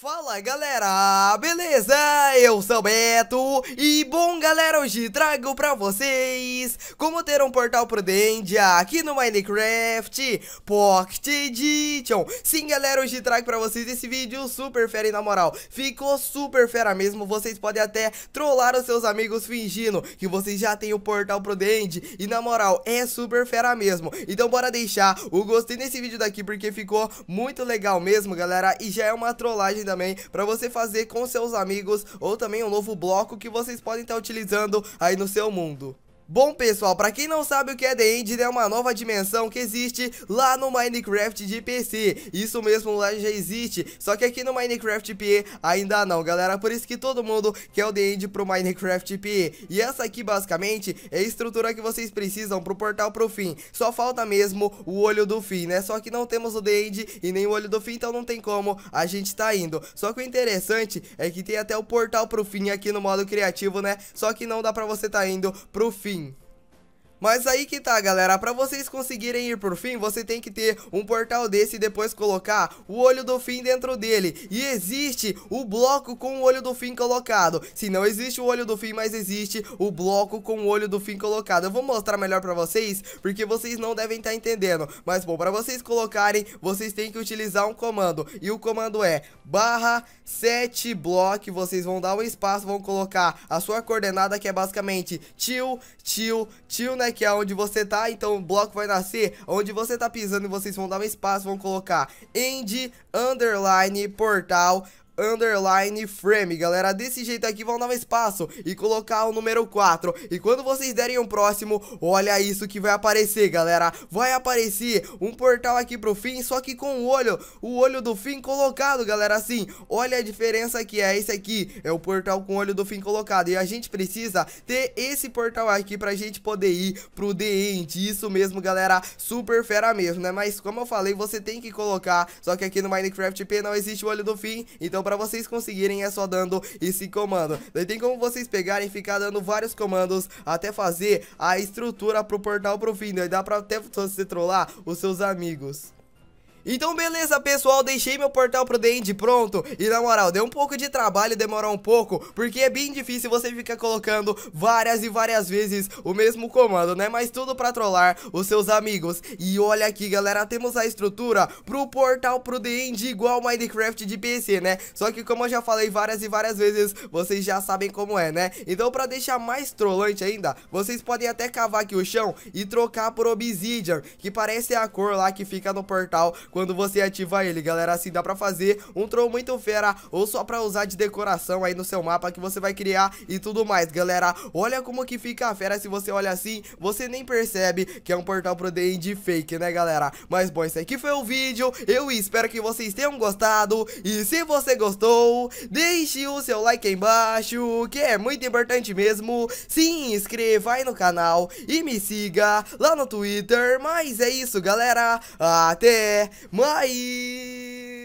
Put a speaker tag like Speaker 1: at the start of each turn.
Speaker 1: Fala galera, beleza? Eu sou Beto e bom galera, hoje trago pra vocês como ter um portal pro Dendia aqui no Minecraft Pocket Edition Sim galera, hoje trago pra vocês esse vídeo super fera e na moral, ficou super fera mesmo Vocês podem até trollar os seus amigos fingindo que vocês já têm o portal pro Dendia E na moral, é super fera mesmo Então bora deixar o gostei nesse vídeo daqui porque ficou muito legal mesmo galera E já é uma trollagem também para você fazer com seus amigos ou também um novo bloco que vocês podem estar utilizando aí no seu mundo. Bom, pessoal, pra quem não sabe o que é The End, né, é uma nova dimensão que existe lá no Minecraft de PC. Isso mesmo, lá já existe, só que aqui no Minecraft PE ainda não, galera. Por isso que todo mundo quer o The End pro Minecraft PE. E essa aqui, basicamente, é a estrutura que vocês precisam pro portal pro fim. Só falta mesmo o olho do fim, né? Só que não temos o The End e nem o olho do fim, então não tem como a gente tá indo. Só que o interessante é que tem até o portal pro fim aqui no modo criativo, né? Só que não dá pra você tá indo pro fim. King. Mas aí que tá, galera, pra vocês conseguirem ir pro fim, você tem que ter um portal desse e depois colocar o olho do fim dentro dele. E existe o bloco com o olho do fim colocado. Se não existe o olho do fim, mas existe o bloco com o olho do fim colocado. Eu vou mostrar melhor pra vocês, porque vocês não devem estar tá entendendo. Mas, bom, pra vocês colocarem, vocês têm que utilizar um comando. E o comando é barra 7 block, vocês vão dar um espaço, vão colocar a sua coordenada, que é basicamente tio, tio, tio, né? Que é onde você tá, então o bloco vai nascer onde você tá pisando e vocês vão dar um espaço, vão colocar end underline portal underline frame, galera. Desse jeito aqui vão dar um espaço e colocar o número 4. E quando vocês derem o um próximo, olha isso que vai aparecer, galera. Vai aparecer um portal aqui pro fim, só que com o olho, o olho do fim colocado, galera. Assim, olha a diferença que é esse aqui. É o portal com o olho do fim colocado. E a gente precisa ter esse portal aqui pra gente poder ir pro The End. Isso mesmo, galera. Super fera mesmo, né? Mas como eu falei, você tem que colocar. Só que aqui no Minecraft P não existe o olho do fim. Então, pra pra vocês conseguirem é só dando esse comando. Daí tem como vocês pegarem e ficar dando vários comandos até fazer a estrutura pro portal pro fim. Daí dá pra até você trollar os seus amigos. Então beleza pessoal, deixei meu portal pro The End pronto E na moral, deu um pouco de trabalho demorou um pouco Porque é bem difícil você ficar colocando várias e várias vezes o mesmo comando, né? Mas tudo pra trollar os seus amigos E olha aqui galera, temos a estrutura pro portal pro The End igual Minecraft de PC, né? Só que como eu já falei várias e várias vezes, vocês já sabem como é, né? Então pra deixar mais trollante ainda, vocês podem até cavar aqui o chão e trocar por Obsidian Que parece a cor lá que fica no portal quando você ativa ele, galera. Assim dá pra fazer um troll muito fera ou só pra usar de decoração aí no seu mapa que você vai criar e tudo mais, galera. Olha como que fica a fera se você olha assim, você nem percebe que é um portal pro D&D fake, né, galera? Mas, bom, esse aqui foi o vídeo. Eu espero que vocês tenham gostado. E se você gostou, deixe o seu like aí embaixo, que é muito importante mesmo. Se inscreva aí no canal e me siga lá no Twitter. Mas é isso, galera. Até mas